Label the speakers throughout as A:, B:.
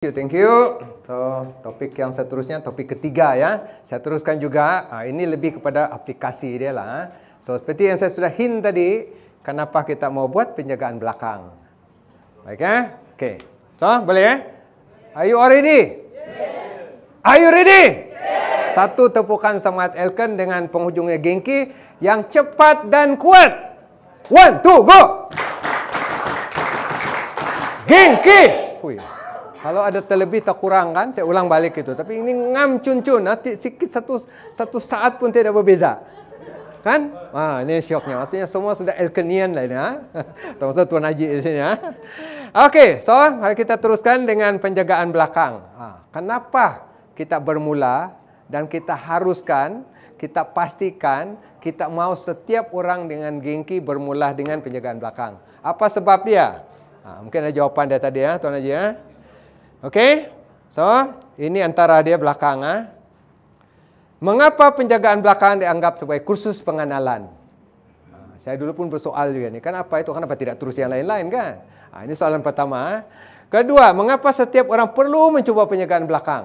A: you, thank you. So, topik yang seterusnya, topik ketiga ya. Saya teruskan juga, ah, ini lebih kepada aplikasi dia lah. Ah. So, seperti yang saya sudah hint tadi, kenapa kita mau buat penjagaan belakang. Baik ya? Okay. So, boleh ya? Are you all ready? Yes. Are you ready? Yes. Satu tepukan semangat Elkin dengan penghujungnya Genki yang cepat dan kuat. One, two, go! Genki! Genki! Kalau ada terlebih atau kurang kan, saya ulang balik itu. Tapi ini ngam cun cun, ah, nanti sikit satu satu saat pun tidak berbeza. Kan? Wah, ha, ini syoknya. Maksudnya semua sudah Elkenian lah ini. Ha? Ah. Tuan-tuan Tuan Haji di sini. Ha? Okey, so mari kita teruskan dengan penjagaan belakang. Ha, kenapa kita bermula dan kita haruskan, kita pastikan, kita mau setiap orang dengan gengki bermula dengan penjagaan belakang. Apa sebab dia? Ha, mungkin ada jawapan dia tadi ya, Tuan Haji. Ya? Ha? Okey? So, ini antara dia belakang. Ha? Mengapa penjagaan belakang dianggap sebagai kursus pengenalan? Ah, saya dulu pun bersoal juga ni. Kan apa itu? Kenapa tidak terus yang lain-lain kan? Ha, ini soalan pertama. Ha? Kedua, mengapa setiap orang perlu mencuba penjagaan belakang?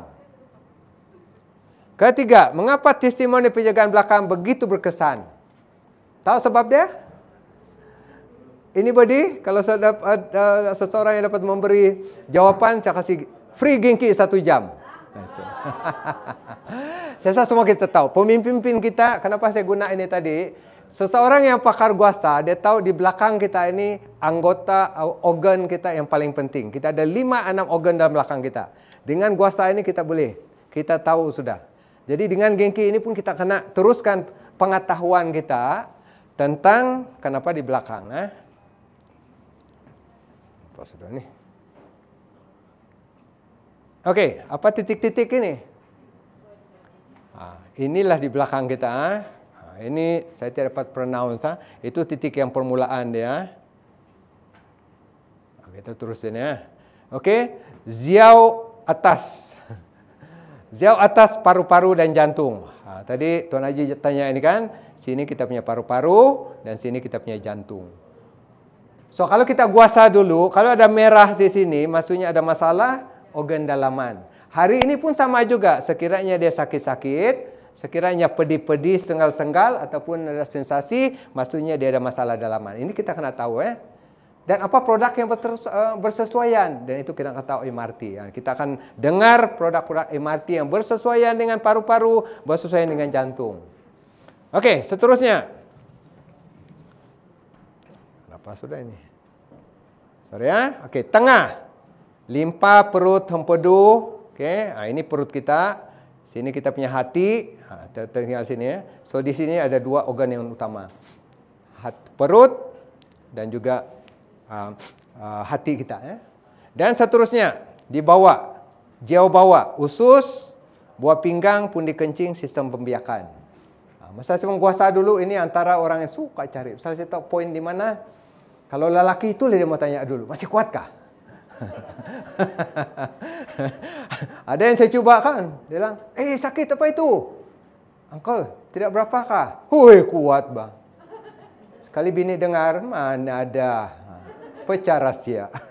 A: Ketiga, mengapa testimoni penjagaan belakang begitu berkesan? Tahu sebab dia? Anybody? Kalau saya dapat, uh, seseorang yang dapat memberi jawapan, saya kasih free gengki satu jam. saya rasa semua kita tahu. Pemimpin-pemimpin kita, kenapa saya guna ini tadi? Seseorang yang pakar guasta, dia tahu di belakang kita ini anggota organ kita yang paling penting. Kita ada lima, enam organ dalam belakang kita. Dengan guasta ini kita boleh. Kita tahu sudah. Jadi dengan gengki ini pun kita kena teruskan pengetahuan kita tentang kenapa di belakang. Eh? Pak Saudara ni. Okey, apa titik-titik ini? Ha, inilah di belakang kita. Ha. Ha, ini saya tidak dapat pronounce. Ha. Itu titik yang permulaan dia. Ha. ha kita terusin ya. Okey, ziau atas. Ziau atas paru-paru dan jantung. Ha, tadi Tuan Haji tanya ini kan, sini kita punya paru-paru dan sini kita punya jantung. So kalau kita guasa dulu, kalau ada merah di sini, maksudnya ada masalah organ dalaman. Hari ini pun sama juga, sekiranya dia sakit-sakit, sekiranya pedih-pedih, sengal-sengal, ataupun ada sensasi, maksudnya dia ada masalah dalaman. Ini kita kena tahu eh. Dan apa produk yang eh, bersesuaian? Dan itu kita akan tahu MRT. Ha, kita akan dengar produk-produk MRT yang bersesuaian dengan paru-paru, bersesuaian dengan jantung. Oke, okay, seterusnya apa sudah ini? Sorry ya. Okey, tengah. Limpa perut hempedu. Okey, ha, ini perut kita. Sini kita punya hati. Ha, ah, tinggal sini ya. So di sini ada dua organ yang utama. Hati, perut dan juga uh, uh, hati kita ya. Dan seterusnya di bawah, jauh bawah, usus, buah pinggang, pundi kencing, sistem pembiakan. Ha, masa saya menguasa dulu ini antara orang yang suka cari. Misalnya saya tahu poin di mana, Kalau lelaki itu dia mau tanya dulu, masih kuatkah? Ada yang saya coba kan, dia bilang, eh sakit apa itu? Uncle, tidak berapa kah? Hui kuat bang. Sekali bini dengar, mana ada. Pecah rahasia. Oke,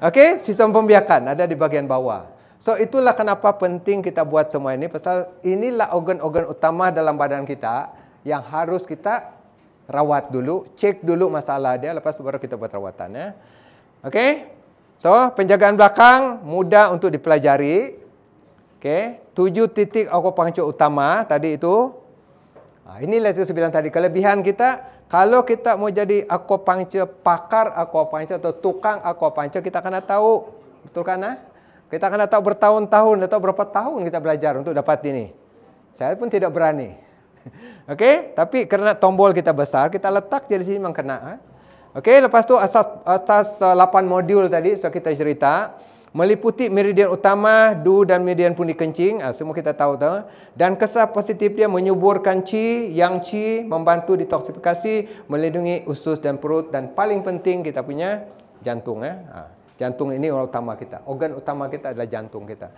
A: okay? sistem pembiakan ada di bagian bawah. So itulah kenapa penting kita buat semua ini, pasal inilah organ-organ utama dalam badan kita yang harus kita rawat dulu, cek dulu masalah dia lepas tu baru kita buat rawatan ya. Okey. So, penjagaan belakang mudah untuk dipelajari. Okey, tujuh titik akupunktur utama tadi itu. Ah ha, ini letter sebilang tadi kelebihan kita kalau kita mau jadi akupunktur pakar akupunktur atau tukang akupunktur kita kena tahu betul kan nah? Ha? Kita kena tahu bertahun-tahun atau berapa tahun kita belajar untuk dapat ini. Saya pun tidak berani. Okey, tapi kerana tombol kita besar, kita letak je di sini memang kena. Ha? Okey, lepas tu asas asas uh, 8 modul tadi sudah kita cerita meliputi meridian utama, du dan meridian pundi kencing, uh, semua kita tahu tu. Dan kesah positif dia menyuburkan qi, yang qi membantu detoksifikasi, melindungi usus dan perut dan paling penting kita punya jantung eh. Uh, jantung ini organ utama kita. Organ utama kita adalah jantung kita.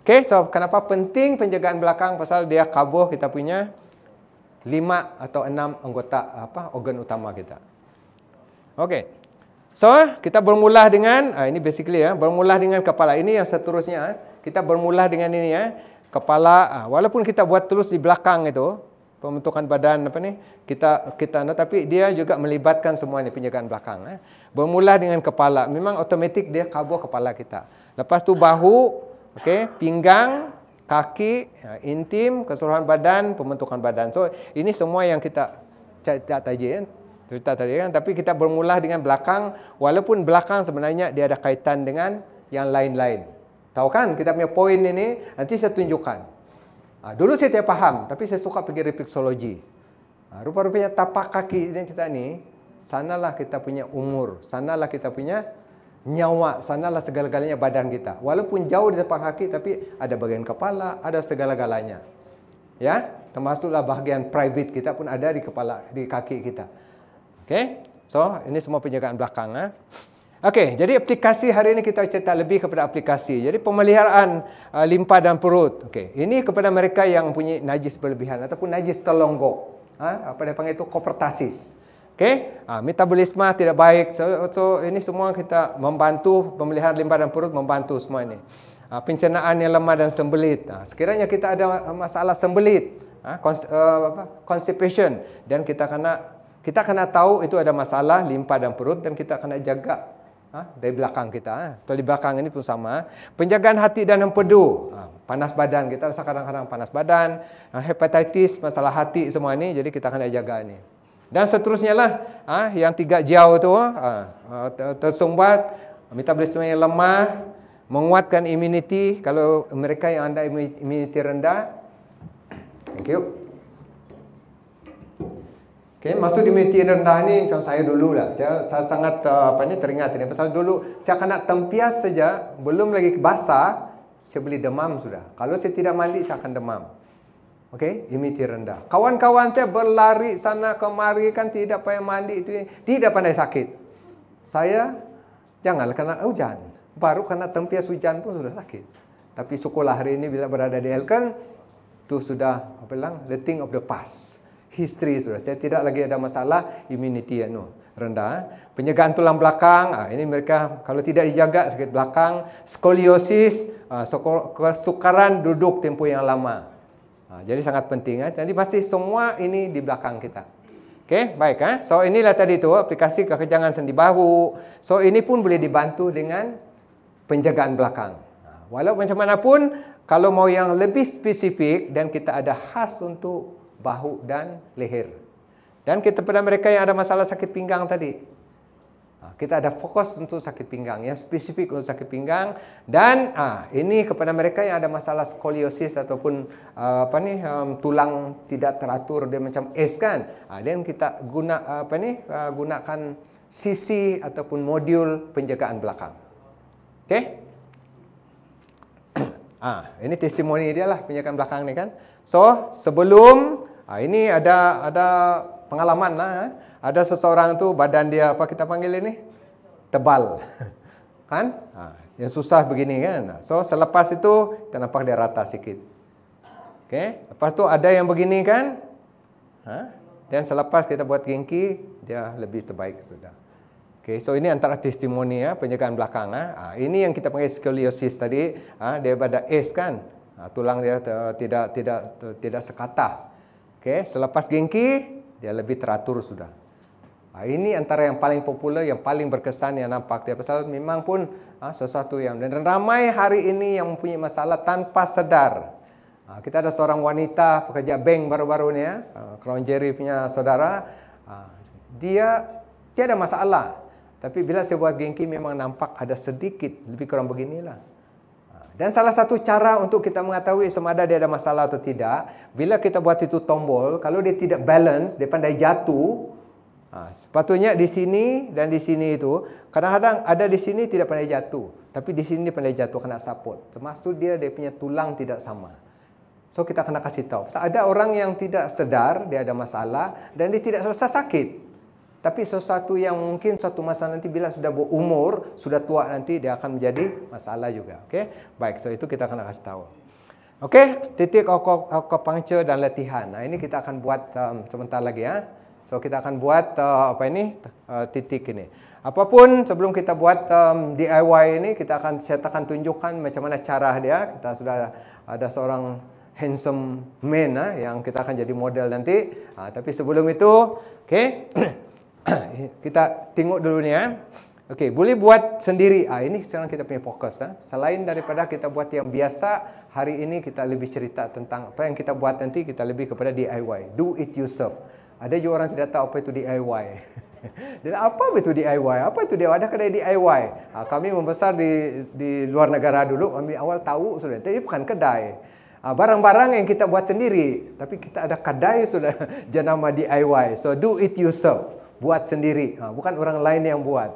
A: Okey, so kenapa penting penjagaan belakang pasal dia kabur kita punya lima atau enam anggota apa organ utama kita. Okey. So, kita bermula dengan ah, ini basically ya, bermula dengan kepala ini yang seterusnya ah. kita bermula dengan ini ya. Kepala ah, walaupun kita buat terus di belakang itu pembentukan badan apa ni kita kita no, tapi dia juga melibatkan semua ini penjagaan belakang eh. Bermula dengan kepala. Memang otomatik dia kabur kepala kita. Lepas tu bahu, okey, pinggang, kaki, ya, intim, keseluruhan badan, pembentukan badan. So ini semua yang kita cerita tadi kan. Cerita tadi kan, tapi kita bermula dengan belakang walaupun belakang sebenarnya dia ada kaitan dengan yang lain-lain. Tahu kan kita punya poin ini nanti saya tunjukkan. Ha, dulu saya tidak faham, tapi saya suka pergi refleksologi. Ha, rupa-rupanya tapak kaki ini kita ni sanalah kita punya umur, sanalah kita punya nyawa sanalah segala-galanya badan kita. Walaupun jauh di depan kaki tapi ada bagian kepala, ada segala-galanya. Ya, termasuklah bahagian private kita pun ada di kepala di kaki kita. Okey. So, ini semua penjagaan belakang ha? Okey, jadi aplikasi hari ini kita cerita lebih kepada aplikasi. Jadi pemeliharaan uh, limpa dan perut. Okey, ini kepada mereka yang punya najis berlebihan ataupun najis telonggok. Ha? apa dia panggil itu kopertasis. Okay, ha, ah, metabolisme tidak baik. So, so ini semua kita membantu pemeliharaan limpa dan perut membantu semua ini. Ha, pencernaan yang lemah dan sembelit. Ha, sekiranya kita ada masalah sembelit, ha, kons, uh, eh, constipation dan kita kena kita kena tahu itu ada masalah limpa dan perut dan kita kena jaga ha, dari belakang kita. Ha. Atau di belakang ini pun sama. Penjagaan hati dan empedu. Ha, panas badan kita rasa kadang-kadang panas badan. Ha, hepatitis, masalah hati semua ini. Jadi kita kena jaga ini dan seterusnya lah ha, yang tiga jauh tu ha, ha tersumbat metabolisme yang lemah menguatkan imuniti kalau mereka yang anda imuniti rendah thank you Okay, masuk di imuniti rendah ni macam saya dulu lah. Saya, saya sangat uh, apa ni teringat ni pasal dulu saya kena tempias saja belum lagi basah saya beli demam sudah. Kalau saya tidak mandi saya akan demam. Okey, imiti rendah. Kawan-kawan saya berlari sana kemari kan tidak pandai mandi itu, tidak pandai sakit. Saya jangan kena hujan. Baru kena tempias hujan pun sudah sakit. Tapi syukurlah hari ini bila berada di Elkan tu sudah apa bilang the thing of the past. History sudah. Saya tidak lagi ada masalah imuniti ya, no. rendah. Eh. Penyegaan tulang belakang. Ah, ini mereka kalau tidak dijaga sakit belakang. Skoliosis. Ah, kesukaran duduk tempoh yang lama. Ha, jadi sangat penting. Eh? Jadi pasti semua ini di belakang kita. Okey, baik. Eh? So inilah tadi tu aplikasi kekejangan sendi baru. So ini pun boleh dibantu dengan penjagaan belakang. Ha, walau macam mana pun, kalau mau yang lebih spesifik dan kita ada khas untuk bahu dan leher. Dan kita pada mereka yang ada masalah sakit pinggang tadi. Ha, kita ada fokus untuk sakit pinggang ya, spesifik untuk sakit pinggang dan ah ini kepada mereka yang ada masalah skoliosis ataupun ha, apa nih um, tulang tidak teratur dia macam S kan. Ah dan kita guna apa nih gunakan sisi ataupun modul penjagaan belakang. Okey? ah ini testimoni dia lah penjagaan belakang ni kan. So, sebelum ah ini ada ada pengalaman lah. Eh. Ada seseorang tu badan dia apa kita panggil ini tebal, kan? Ha, yang susah begini kan? So selepas itu kita nampak dia rata sikit. Okay? Lepas tu ada yang begini kan? Ha? Dan selepas kita buat gengki dia lebih terbaik sudah. Okay, so ini antara testimoni ya penjagaan belakang. Eh. Ha. Ini yang kita panggil skoliosis tadi. Ha, dia pada S kan? Ha, tulang dia tidak tidak tidak sekata. Okay, selepas gengki dia lebih teratur sudah. Ha, ini antara yang paling popular, yang paling berkesan yang nampak dia pasal memang pun ha, sesuatu yang dan ramai hari ini yang mempunyai masalah tanpa sedar. Ha, kita ada seorang wanita pekerja bank baru-baru ni ya, Crown Jerry punya saudara. Ha, dia tiada masalah. Tapi bila saya buat gengki memang nampak ada sedikit lebih kurang beginilah. Dan salah satu cara untuk kita mengetahui sama ada dia ada masalah atau tidak, bila kita buat itu tombol, kalau dia tidak balance, dia pandai jatuh. Ha, sepatutnya di sini dan di sini itu, kadang-kadang ada di sini tidak pandai jatuh. Tapi di sini pandai jatuh kena support. Termasuk dia dia punya tulang tidak sama. So kita kena kasih tahu. Ada orang yang tidak sedar dia ada masalah dan dia tidak selesai sakit. Tapi sesuatu yang mungkin suatu masa nanti bila sudah berumur, sudah tua nanti dia akan menjadi masalah juga. Okey. Baik, so itu kita akan kasih tahu. Okey, titik akupunktur dan latihan. Nah, ini kita akan buat um, sebentar lagi ya. So kita akan buat uh, apa ini? Uh, titik ini. Apapun sebelum kita buat um, DIY ini, kita akan saya akan tunjukkan macam mana cara dia. Kita sudah ada seorang handsome man ha, yang kita akan jadi model nanti. Ha, tapi sebelum itu, okey. kita tengok dulu ni eh. Okey, boleh buat sendiri. Ah ini sekarang kita punya fokus eh. Selain daripada kita buat yang biasa, hari ini kita lebih cerita tentang apa yang kita buat nanti kita lebih kepada DIY, do it yourself. Ada juga orang tidak tahu apa itu DIY. Dan apa itu DIY? Apa itu dia? Ada kena DIY? Ha, ah, kami membesar di di luar negara dulu. Kami awal tahu sudah. Tapi bukan kedai. Ah, barang-barang ha, yang kita buat sendiri. Tapi kita ada kedai sudah. Jenama DIY. So do it yourself buat sendiri, ha, bukan orang lain yang buat.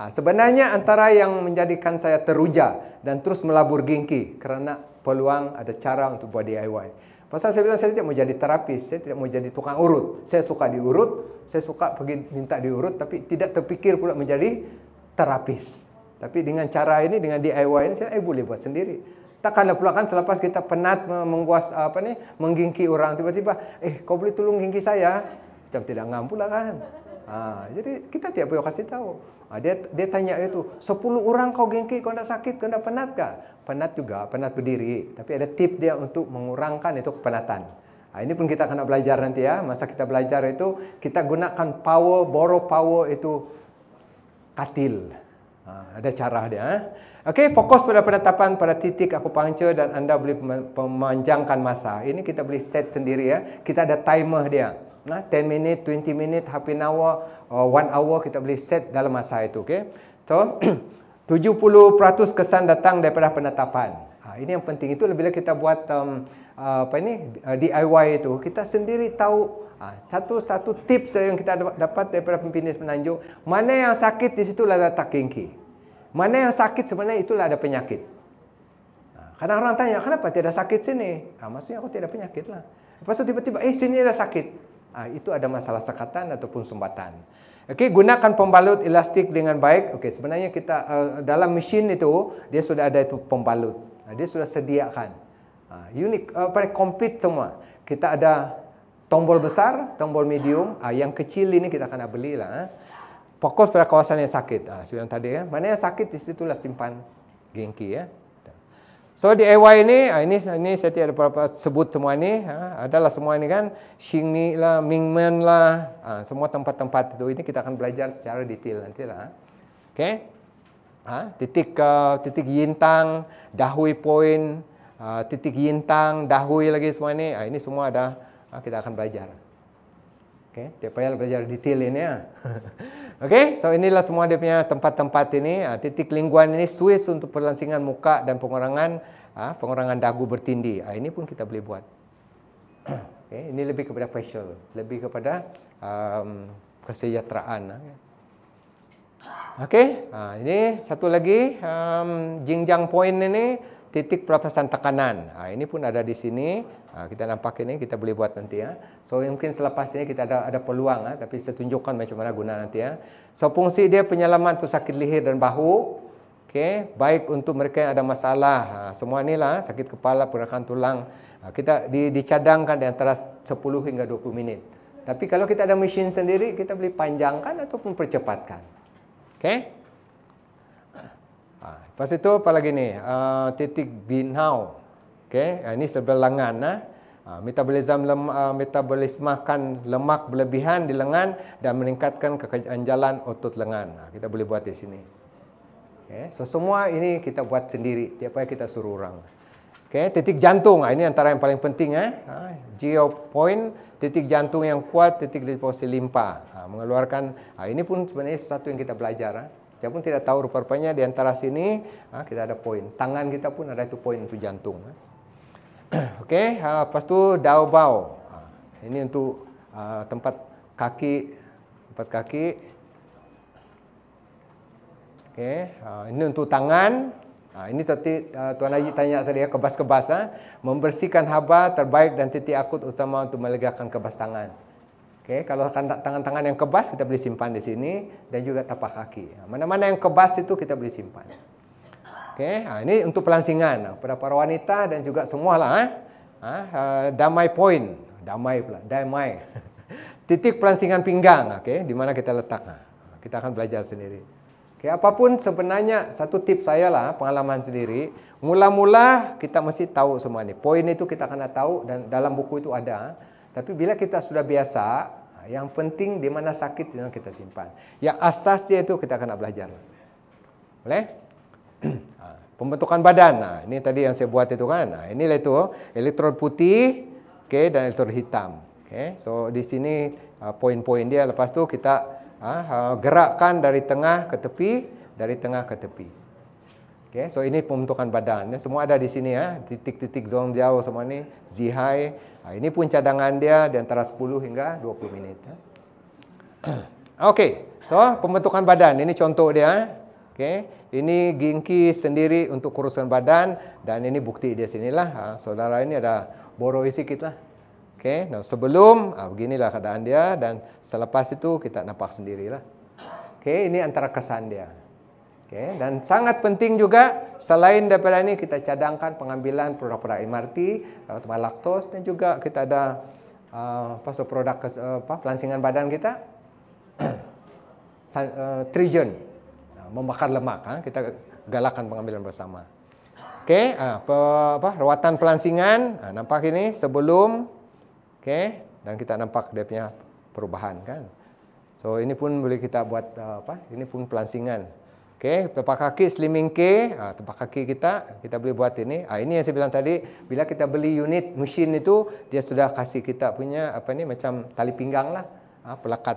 A: Ha, sebenarnya antara yang menjadikan saya teruja dan terus melabur gengki kerana peluang ada cara untuk buat DIY. Pasal saya bilang saya tidak mau jadi terapis, saya tidak mau jadi tukang urut. Saya suka diurut, saya suka pergi minta diurut tapi tidak terpikir pula menjadi terapis. Tapi dengan cara ini dengan DIY ini saya eh, boleh buat sendiri. Takkanlah pula kan selepas kita penat mengguas apa nih menggingki orang tiba-tiba eh kau boleh tolong gingki saya? Macam tidak ngam pula kan. Ha, jadi kita tiap boleh kasih tahu. Ha, dia dia tanya itu sepuluh orang kau gengki kau tak sakit, kau tak penat tak? Penat juga, penat berdiri. Tapi ada tip dia untuk mengurangkan itu kepenatan. Ha, ini pun kita akan belajar nanti ya. Masa kita belajar itu, kita gunakan power, borrow power itu katil. Ha, ada cara dia. Ha? Okey, fokus pada penetapan pada titik aku pangca dan anda boleh memanjangkan masa. Ini kita boleh set sendiri ya. Kita ada timer dia. 10 minit, 20 minit, half an hour, or one hour kita boleh set dalam masa itu. Okay? So, 70% kesan datang daripada penetapan. Ha, ini yang penting itu bila kita buat um, uh, apa ini uh, DIY itu kita sendiri tahu ha, satu-satu ha, tips yang kita dapat daripada pimpinan penanjung mana yang sakit di situ ada tak kinki mana yang sakit sebenarnya itulah ada penyakit ha, Kadang orang tanya, kenapa tiada sakit sini? Ah, maksudnya aku tiada penyakit lah. Lepas tiba-tiba, eh sini ada sakit. Uh, itu ada masalah sekatan ataupun sumbatan. Okey, gunakan pembalut elastik dengan baik. Okey, sebenarnya kita uh, dalam mesin itu dia sudah ada itu pembalut. Uh, dia sudah sediakan. Uh, ah, unik uh, eh, pada komplit semua. Kita ada tombol besar, tombol medium, uh, yang kecil ini kita akan belilah. Uh. Fokus pada kawasan yang sakit. Ah, uh, sebenarnya tadi ya. Mana yang sakit di situlah simpan gengki ya. Uh. So DIY ni, ah, ini ini saya tiada berapa sebut semua ni, ha, adalah semua ni kan, Xing Ni lah, Ming Men lah, ha, semua tempat-tempat itu. Ini kita akan belajar secara detail nanti lah. Okay? Ha, titik uh, titik Yintang, Dahui Point, uh, titik Yintang, Dahui lagi semua ni, ha, ini semua ada ha, kita akan belajar. Okay? Tiap payah belajar detail ini ya. Ha. Okey, so inilah semua dia punya tempat-tempat ini. Uh, titik lingguan ini Swiss untuk perlansingan muka dan pengurangan uh, pengurangan dagu bertindi. Uh, ini pun kita boleh buat. okay. Ini lebih kepada facial, lebih kepada um, kesejahteraan. Okey, uh, ini satu lagi um, jingjang point ini titik pelepasan tekanan. Nah, ha, ini pun ada di sini. Nah, ha, kita nampak ini kita boleh buat nanti ya. So mungkin selepas ini kita ada ada peluang ya. tapi saya tunjukkan macam mana guna nanti ya. So fungsi dia penyelaman untuk sakit leher dan bahu. Okey, baik untuk mereka yang ada masalah ha, semua inilah sakit kepala, pergerakan tulang. Ha, kita di, dicadangkan di antara 10 hingga 20 minit. Tapi kalau kita ada mesin sendiri, kita boleh panjangkan ataupun percepatkan. Okey. Ha, lepas itu apa lagi ni? Uh, titik binau. Okey, ah, ini sebelah lengan nah. Ha. Uh, metabolism lem, uh, ah, metabolisme kan lemak berlebihan di lengan dan meningkatkan kekejian jalan otot lengan. Ha, kita boleh buat di sini. Okey, so semua ini kita buat sendiri. Tiap kali kita suruh orang. Okey, titik jantung. Ha, ini antara yang paling penting eh. Ha, geo point, titik jantung yang kuat, titik liposi limpa. Ha, mengeluarkan ha, ini pun sebenarnya satu yang kita belajar ha. Kita pun tidak tahu rupa-rupanya di antara sini ah, kita ada poin. Tangan kita pun ada itu poin untuk jantung. Ah. Okey, ah, lepas tu dao bao. Ini untuk tempat kaki tempat kaki. Okey, ini untuk tangan. ini tadi Tuan Haji tanya tadi kebas-kebas Membersihkan haba terbaik dan titik akut utama untuk melegakan kebas tangan. Oke, kalau tangan-tangan yang kebas kita beli simpan di sini dan juga tapak kaki. Mana-mana yang kebas itu kita beli simpan. Oke, nah, ini untuk pelansingan nah, pada para wanita dan juga semualah. Ah, ah eh, damai point, damai pula, damai. Titik pelansingan pinggang, oke, di mana kita letak. Nah, kita akan belajar sendiri. Oke, apapun sebenarnya satu tip saya lah pengalaman sendiri. Mula-mula kita mesti tahu semua ini. Poin itu kita akan tahu dan dalam buku itu ada Tapi bila kita sudah biasa, yang penting di mana sakit itu kita simpan. Yang asas dia itu kita kena belajar. Boleh? Ah, pembentukan badan. Nah, ini tadi yang saya buat itu kan. Nah, ini lah itu elektrod putih, okay, dan elektrod hitam. Okay. So di sini uh, poin-poin dia. Lepas tu kita uh, gerakkan dari tengah ke tepi, dari tengah ke tepi. Okay, so ini pembentukan badan. Semua ada di sini ya. Titik-titik zon jauh semua ni. Zihai. Ha, ini pun cadangan dia di antara 10 hingga 20 minit. Ya. Okey. So, pembentukan badan. Ini contoh dia. Ya. Okey. Ini gingki sendiri untuk kuruskan badan. Dan ini bukti dia sinilah. Ha, saudara ini ada borohi sikit lah. Okey. Nah, sebelum, ha, beginilah keadaan dia. Dan selepas itu, kita nampak sendirilah. Okey. Ini antara kesan dia. Okey. Okay. Dan sangat penting juga selain daripada ini kita cadangkan pengambilan produk-produk MRT, uh, eh, laktos dan juga kita ada uh, apa so produk uh, apa pelansingan badan kita uh, trigen uh, membakar lemak kan? kita galakkan pengambilan bersama. Oke, okay. uh, ah, apa ruatan pelansingan uh, nampak ini sebelum oke okay. dan kita nampak dia punya perubahan kan. So ini pun boleh kita buat uh, apa ini pun pelansingan. Okey, tempat kaki slimming K, ha, tempat kaki kita kita boleh buat ini. Ha, ini yang saya bilang tadi, bila kita beli unit mesin itu, dia sudah kasih kita punya apa ni macam tali pinggang lah. Ha, pelakat